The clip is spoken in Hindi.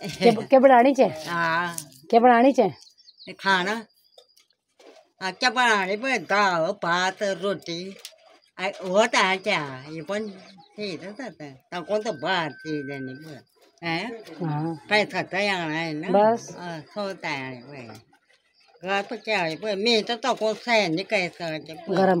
के, बनानी चे हाँ के बनानी चे खाना हाँ क्या बनाने पर दाल भात रोटी वो तो है क्या ये पन ठीक है तो तो कौन तो बात ठीक है नहीं पर पैसा तो यहाँ है ना बस हाँ, सोता है घर पर क्या है पर मैं तो तो कौन सह नहीं कैसा गरम